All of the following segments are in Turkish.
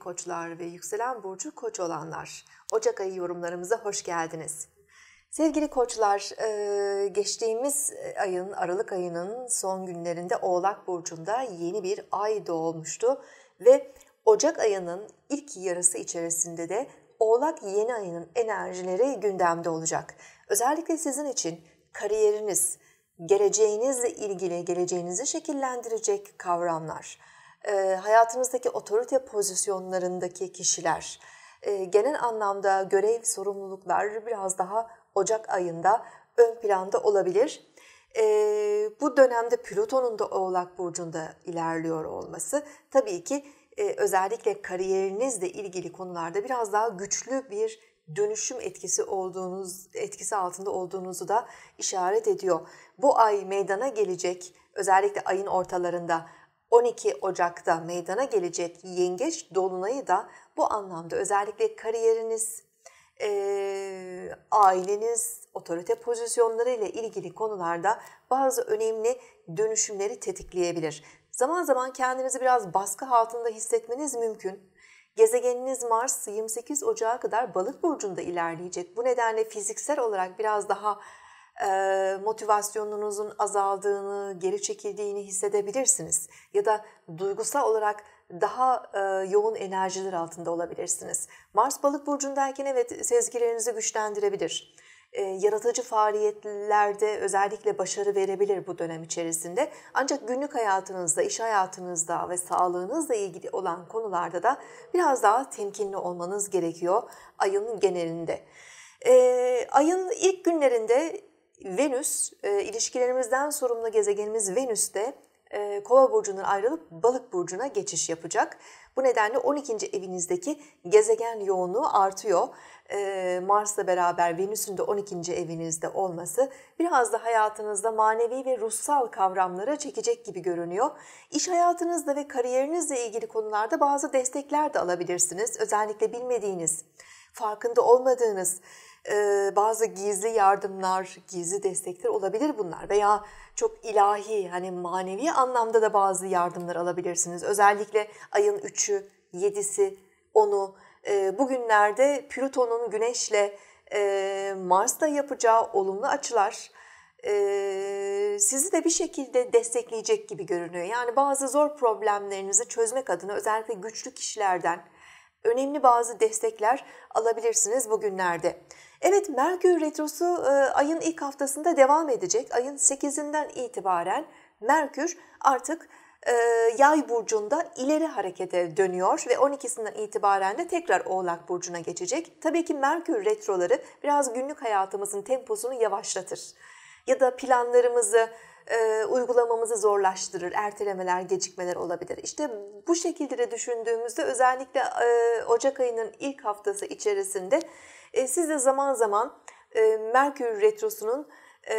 koçlar ve yükselen burcu koç olanlar. Ocak ayı yorumlarımıza hoş geldiniz. Sevgili koçlar, e, geçtiğimiz ayın, Aralık ayının son günlerinde Oğlak Burcu'nda yeni bir ay doğmuştu. Ve Ocak ayının ilk yarısı içerisinde de Oğlak yeni ayının enerjileri gündemde olacak. Özellikle sizin için kariyeriniz, geleceğinizle ilgili geleceğinizi şekillendirecek kavramlar, e, ee, hayatınızdaki otorite pozisyonlarındaki kişiler e, genel anlamda görev sorumluluklar biraz daha Ocak ayında ön planda olabilir. E, bu dönemde Plüton'un da Oğlak Burcu'nda ilerliyor olması tabii ki e, özellikle kariyerinizle ilgili konularda biraz daha güçlü bir dönüşüm etkisi olduğunuz etkisi altında olduğunuzu da işaret ediyor. Bu ay meydana gelecek özellikle ayın ortalarında 12 Ocak'ta meydana gelecek yengeç dolunayı da bu anlamda özellikle kariyeriniz, e, aileniz, otorite pozisyonları ile ilgili konularda bazı önemli dönüşümleri tetikleyebilir. Zaman zaman kendinizi biraz baskı altında hissetmeniz mümkün. Gezegeniniz Mars 28 Ocak'a kadar balık burcunda ilerleyecek. Bu nedenle fiziksel olarak biraz daha motivasyonunuzun azaldığını, geri çekildiğini hissedebilirsiniz. Ya da duygusal olarak daha yoğun enerjiler altında olabilirsiniz. Mars balık burcundayken evet sezgilerinizi güçlendirebilir. yaratıcı faaliyetlerde özellikle başarı verebilir bu dönem içerisinde. Ancak günlük hayatınızda, iş hayatınızda ve sağlığınızla ilgili olan konularda da biraz daha temkinli olmanız gerekiyor ayın genelinde. E, ayın ilk günlerinde Venüs, e, ilişkilerimizden sorumlu gezegenimiz Venüs'te e, Kova burcundan ayrılıp Balık burcuna geçiş yapacak. Bu nedenle 12. evinizdeki gezegen yoğunluğu artıyor. E, Mars'la beraber Venüs'ün de 12. evinizde olması biraz da hayatınızda manevi ve ruhsal kavramlara çekecek gibi görünüyor. İş hayatınızda ve kariyerinizle ilgili konularda bazı destekler de alabilirsiniz. Özellikle bilmediğiniz, farkında olmadığınız, ee, bazı gizli yardımlar, gizli destekler olabilir bunlar veya çok ilahi hani manevi anlamda da bazı yardımlar alabilirsiniz. Özellikle ayın 3'ü, 7'si, 10'u bugünlerde Plüton'un Güneş'le e, Mars'ta yapacağı olumlu açılar e, sizi de bir şekilde destekleyecek gibi görünüyor. Yani bazı zor problemlerinizi çözmek adına özellikle güçlü kişilerden önemli bazı destekler alabilirsiniz bugünlerde. Evet Merkür Retrosu e, ayın ilk haftasında devam edecek. Ayın 8'inden itibaren Merkür artık e, yay burcunda ileri harekete dönüyor ve 12'sinden itibaren de tekrar Oğlak Burcu'na geçecek. Tabii ki Merkür Retroları biraz günlük hayatımızın temposunu yavaşlatır ya da planlarımızı e, uygulamamızı zorlaştırır. Ertelemeler, gecikmeler olabilir. İşte bu şekilde de düşündüğümüzde özellikle Ocak ayının ilk haftası içerisinde e, siz de zaman zaman e, Merkür Retrosu'nun e,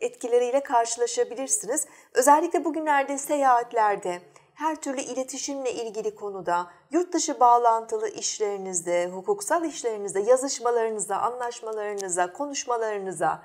etkileriyle karşılaşabilirsiniz. Özellikle bugünlerde seyahatlerde, her türlü iletişimle ilgili konuda, yurt dışı bağlantılı işlerinizde, hukuksal işlerinizde, yazışmalarınıza, anlaşmalarınıza, konuşmalarınıza,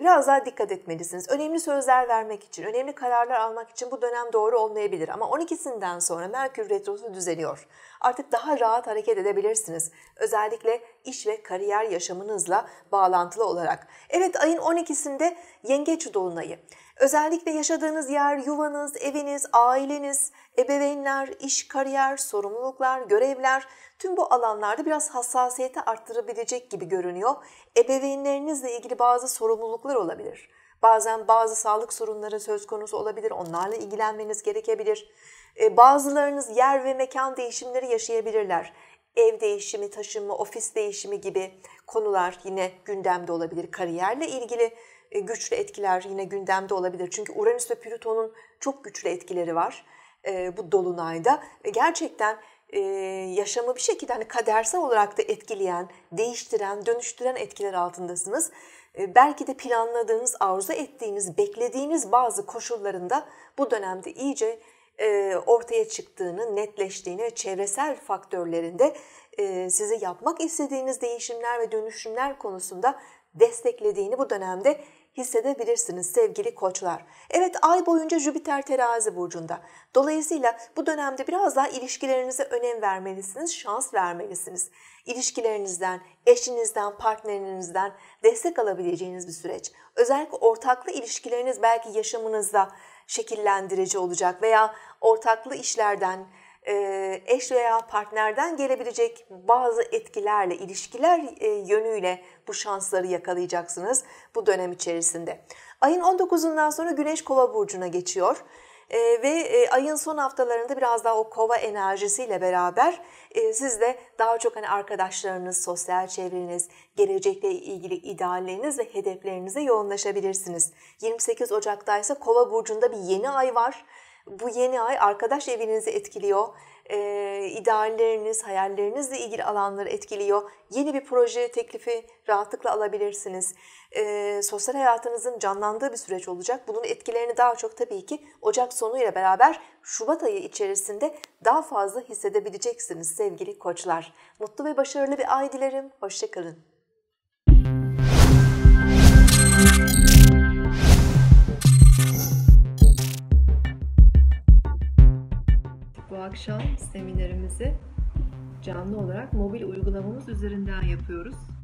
biraz daha dikkat etmelisiniz. Önemli sözler vermek için, önemli kararlar almak için bu dönem doğru olmayabilir. Ama 12'sinden sonra Merkür Retrosu düzeliyor. Artık daha rahat hareket edebilirsiniz. Özellikle iş ve kariyer yaşamınızla bağlantılı olarak. Evet ayın 12'sinde yengeç dolunayı. Özellikle yaşadığınız yer, yuvanız, eviniz, aileniz, ebeveynler, iş, kariyer, sorumluluklar, görevler tüm bu alanlarda biraz hassasiyeti arttırabilecek gibi görünüyor. Ebeveynlerinizle ilgili bazı sorumluluklar olabilir. Bazen bazı sağlık sorunları söz konusu olabilir. Onlarla ilgilenmeniz gerekebilir. E, bazılarınız yer ve mekan değişimleri yaşayabilirler ev değişimi, taşınma, ofis değişimi gibi konular yine gündemde olabilir. Kariyerle ilgili e, güçlü etkiler yine gündemde olabilir. Çünkü Uranüs ve Plüton'un çok güçlü etkileri var e, bu dolunayda. Gerçekten e, yaşamı bir şekilde hani kadersel olarak da etkileyen, değiştiren, dönüştüren etkiler altındasınız. Belki de planladığınız, arzu ettiğiniz, beklediğiniz bazı koşullarında bu dönemde iyice e, ortaya çıktığını, netleştiğini çevresel faktörlerinde e, sizi yapmak istediğiniz değişimler ve dönüşümler konusunda desteklediğini bu dönemde hissedebilirsiniz sevgili koçlar. Evet ay boyunca Jüpiter terazi burcunda. Dolayısıyla bu dönemde biraz daha ilişkilerinize önem vermelisiniz, şans vermelisiniz. İlişkilerinizden, eşinizden, partnerinizden destek alabileceğiniz bir süreç. Özellikle ortaklı ilişkileriniz belki yaşamınızda şekillendirici olacak veya ortaklı işlerden, e, eş veya partnerden gelebilecek bazı etkilerle, ilişkiler e, yönüyle bu şansları yakalayacaksınız bu dönem içerisinde. Ayın 19'undan sonra Güneş Kova burcuna geçiyor. Ee, ve e, ayın son haftalarında biraz daha o kova enerjisiyle beraber e, siz de daha çok hani arkadaşlarınız, sosyal çevreniz, gelecekle ilgili idealleriniz ve hedeflerinize yoğunlaşabilirsiniz. 28 Ocak'ta ise kova burcunda bir yeni ay var bu yeni ay arkadaş evinizi etkiliyor. E, idealleriniz, hayallerinizle ilgili alanları etkiliyor. Yeni bir proje teklifi rahatlıkla alabilirsiniz. E, sosyal hayatınızın canlandığı bir süreç olacak. Bunun etkilerini daha çok tabii ki Ocak sonuyla beraber Şubat ayı içerisinde daha fazla hissedebileceksiniz sevgili koçlar. Mutlu ve başarılı bir ay dilerim. Hoşçakalın. canlı olarak mobil uygulamamız üzerinden yapıyoruz.